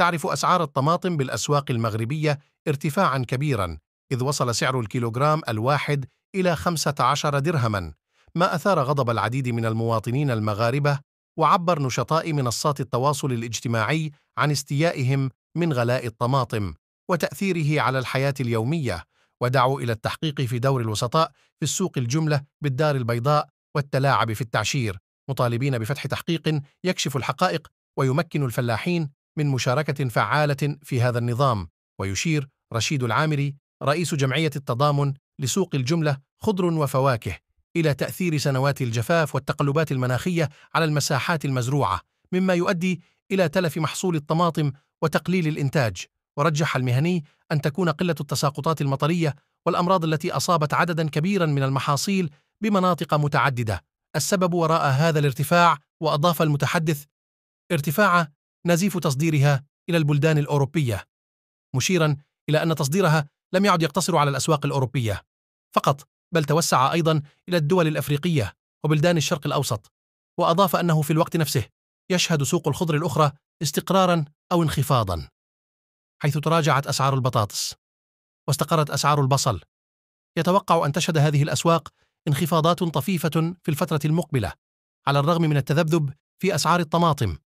تعرف أسعار الطماطم بالأسواق المغربية ارتفاعا كبيرا إذ وصل سعر الكيلوغرام الواحد إلى 15 درهما ما أثار غضب العديد من المواطنين المغاربة وعبر نشطاء منصات التواصل الاجتماعي عن استيائهم من غلاء الطماطم وتأثيره على الحياة اليومية ودعوا إلى التحقيق في دور الوسطاء في السوق الجملة بالدار البيضاء والتلاعب في التعشير مطالبين بفتح تحقيق يكشف الحقائق ويمكن الفلاحين من مشاركة فعالة في هذا النظام ويشير رشيد العامري رئيس جمعية التضامن لسوق الجملة خضر وفواكه إلى تأثير سنوات الجفاف والتقلبات المناخية على المساحات المزروعة مما يؤدي إلى تلف محصول الطماطم وتقليل الإنتاج ورجح المهني أن تكون قلة التساقطات المطرية والأمراض التي أصابت عددا كبيرا من المحاصيل بمناطق متعددة السبب وراء هذا الارتفاع وأضاف المتحدث ارتفاع نزيف تصديرها إلى البلدان الأوروبية مشيرا إلى أن تصديرها لم يعد يقتصر على الأسواق الأوروبية فقط بل توسع أيضا إلى الدول الأفريقية وبلدان الشرق الأوسط وأضاف أنه في الوقت نفسه يشهد سوق الخضر الأخرى استقرارا أو انخفاضا حيث تراجعت أسعار البطاطس واستقرت أسعار البصل يتوقع أن تشهد هذه الأسواق انخفاضات طفيفة في الفترة المقبلة على الرغم من التذبذب في أسعار الطماطم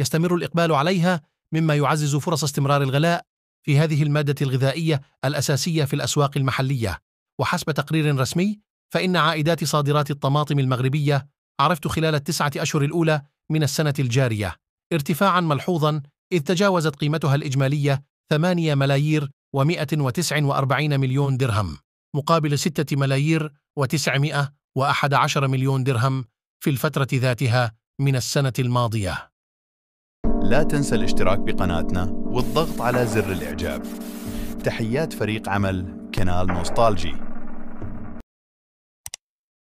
يستمر الإقبال عليها مما يعزز فرص استمرار الغلاء في هذه المادة الغذائية الأساسية في الأسواق المحلية وحسب تقرير رسمي فإن عائدات صادرات الطماطم المغربية عرفت خلال التسعة أشهر الأولى من السنة الجارية ارتفاعا ملحوظا إذ تجاوزت قيمتها الإجمالية 8 ملايير و149 مليون درهم مقابل 6 ملايير و911 مليون درهم في الفترة ذاتها من السنة الماضية لا تنسى الاشتراك بقناتنا والضغط على زر الاعجاب تحيات فريق عمل كنال نوستالجي